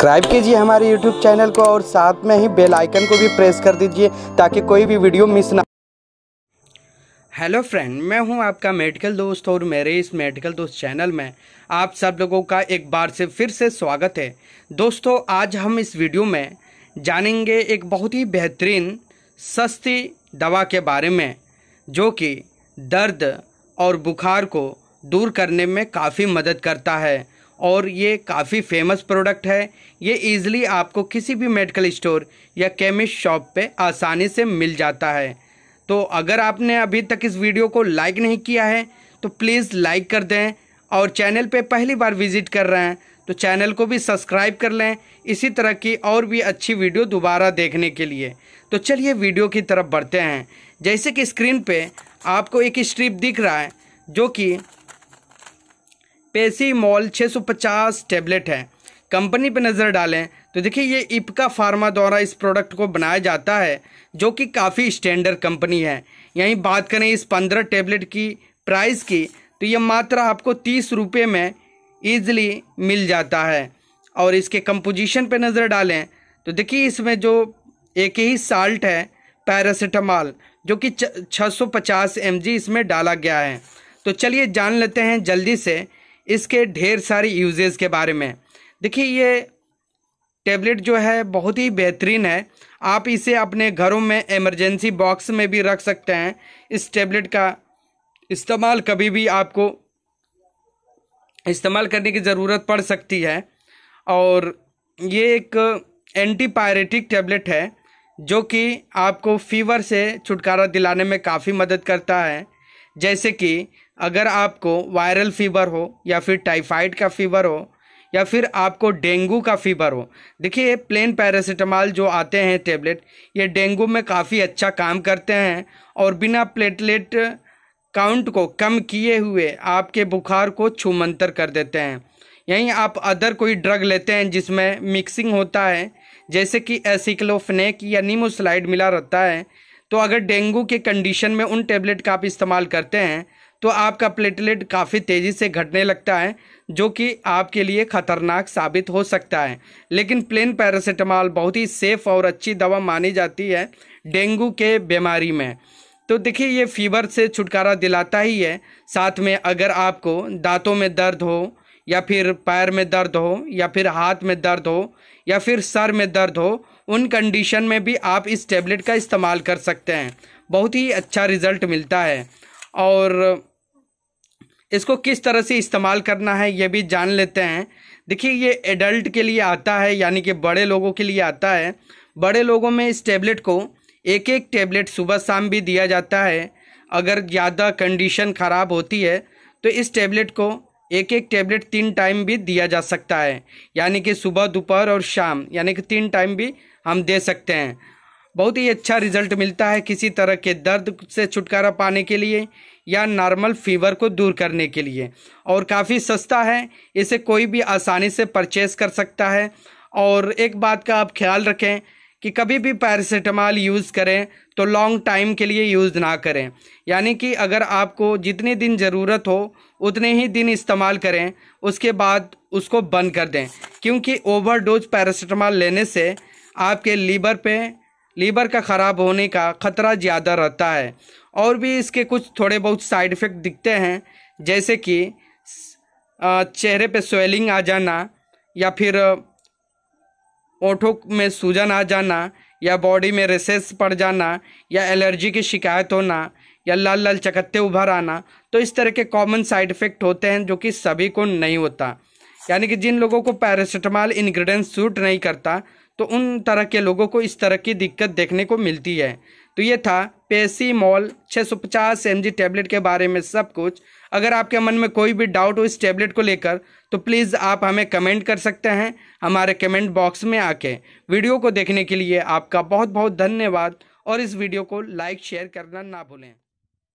subscribe कीजिए हमारे YouTube channel को और साथ में ही बेल आइकन को भी प्रेस कर दीजिए ताकि कोई भी वीडियो मिस ना हेलो फ्रेंड मैं हूं आपका मेडिकल दोस्त और मेरे इस मेडिकल दोस्त चैनल में आप सब लोगों का एक बार से फिर से स्वागत है दोस्तों आज हम इस वीडियो में जानेंगे एक बहुत ही बेहतरीन सस्ती दवा के बारे में जो कि दर्द और बुखार को दूर करने में काफ़ी मदद करता है और ये काफ़ी फेमस प्रोडक्ट है ये इजीली आपको किसी भी मेडिकल स्टोर या केमिस्ट शॉप पे आसानी से मिल जाता है तो अगर आपने अभी तक इस वीडियो को लाइक नहीं किया है तो प्लीज़ लाइक कर दें और चैनल पे पहली बार विज़िट कर रहे हैं तो चैनल को भी सब्सक्राइब कर लें इसी तरह की और भी अच्छी वीडियो दोबारा देखने के लिए तो चलिए वीडियो की तरफ बढ़ते हैं जैसे कि स्क्रीन पर आपको एक स्ट्रिप दिख रहा है जो कि सौ 650 टेबलेट है कंपनी पर नज़र डालें तो देखिए ये इपका फार्मा द्वारा इस प्रोडक्ट को बनाया जाता है जो कि काफ़ी स्टैंडर्ड कंपनी है यहीं बात करें इस पंद्रह टेबलेट की प्राइस की तो ये मात्रा आपको तीस रुपये में ईजिली मिल जाता है और इसके कंपोजिशन पे नज़र डालें तो देखिए इसमें जो एक ही साल्ट है पैरासीटामॉल जो कि 650 जी इसमें डाला गया है तो चलिए जान लेते हैं जल्दी से इसके ढेर सारी यूजेज के बारे में देखिए ये टैबलेट जो है बहुत ही बेहतरीन है आप इसे अपने घरों में इमरजेंसी बॉक्स में भी रख सकते हैं इस टैबलेट का इस्तेमाल कभी भी आपको इस्तेमाल करने की ज़रूरत पड़ सकती है और ये एक एंटीपायरेटिक टैबलेट है जो कि आपको फीवर से छुटकारा दिलाने में काफ़ी मदद करता है जैसे कि अगर आपको वायरल फीवर हो या फिर टाइफाइड का फीवर हो या फिर आपको डेंगू का फीवर हो देखिए प्लेन पैरासीटामॉल जो आते हैं टेबलेट ये डेंगू में काफ़ी अच्छा काम करते हैं और बिना प्लेटलेट काउंट को कम किए हुए आपके बुखार को छुमंतर कर देते हैं यहीं आप अदर कोई ड्रग लेते हैं जिसमें मिक्सिंग होता है जैसे कि एसिक्लोफनेक या नीमोसलाइड मिला रहता है तो अगर डेंगू के कंडीशन में उन टेबलेट का आप इस्तेमाल करते हैं तो आपका प्लेटलेट काफ़ी तेज़ी से घटने लगता है जो कि आपके लिए खतरनाक साबित हो सकता है लेकिन प्लेन पैरासीटामॉल बहुत ही सेफ़ और अच्छी दवा मानी जाती है डेंगू के बीमारी में तो देखिए ये फीवर से छुटकारा दिलाता ही है साथ में अगर आपको दांतों में दर्द हो या फिर पैर में दर्द हो या फिर हाथ में दर्द हो या फिर सर में दर्द हो उन कंडीशन में भी आप इस टेबलेट का इस्तेमाल कर सकते हैं बहुत ही अच्छा रिज़ल्ट मिलता है और इसको किस तरह से इस्तेमाल करना है ये भी जान लेते हैं देखिए ये एडल्ट के लिए आता है यानी कि बड़े लोगों के लिए आता है बड़े लोगों में इस टैबलेट को एक एक टैबलेट सुबह शाम भी दिया जाता है अगर ज़्यादा कंडीशन ख़राब होती है तो इस टैबलेट को एक एक टैबलेट तीन टाइम भी दिया जा सकता है यानी कि सुबह दोपहर और शाम यानी कि तीन टाइम भी हम दे सकते हैं बहुत ही अच्छा रिजल्ट मिलता है किसी तरह के दर्द से छुटकारा पाने के लिए या नॉर्मल फीवर को दूर करने के लिए और काफ़ी सस्ता है इसे कोई भी आसानी से परचेस कर सकता है और एक बात का आप ख्याल रखें कि कभी भी पैरासीटामॉल यूज़ करें तो लॉन्ग टाइम के लिए यूज़ ना करें यानी कि अगर आपको जितने दिन ज़रूरत हो उतने ही दिन इस्तेमाल करें उसके बाद उसको बंद कर दें क्योंकि ओवरडोज पैरासीटामॉल लेने से आपके लीवर पे लीवर का ख़राब होने का ख़तरा ज़्यादा रहता है और भी इसके कुछ थोड़े बहुत साइड इफ़ेक्ट दिखते हैं जैसे कि चेहरे पे स्वेलिंग आ जाना या फिर ओठों में सूजन आ जाना या बॉडी में रेसेस पड़ जाना या एलर्जी की शिकायत होना या लाल लाल चकत्ते उभर आना तो इस तरह के कॉमन साइड इफ़ेक्ट होते हैं जो कि सभी को नहीं होता यानी कि जिन लोगों को पैरासीटामॉल इन्ग्रीडियंट सूट नहीं करता तो उन तरह के लोगों को इस तरह की दिक्कत देखने को मिलती है तो ये था Pacimol M G tablet के बारे में सब कुछ अगर आपके मन में कोई भी डाउट हो इस टैबलेट को लेकर तो प्लीज़ आप हमें कमेंट कर सकते हैं हमारे कमेंट बॉक्स में आके वीडियो को देखने के लिए आपका बहुत बहुत धन्यवाद और इस वीडियो को लाइक शेयर करना ना भूलें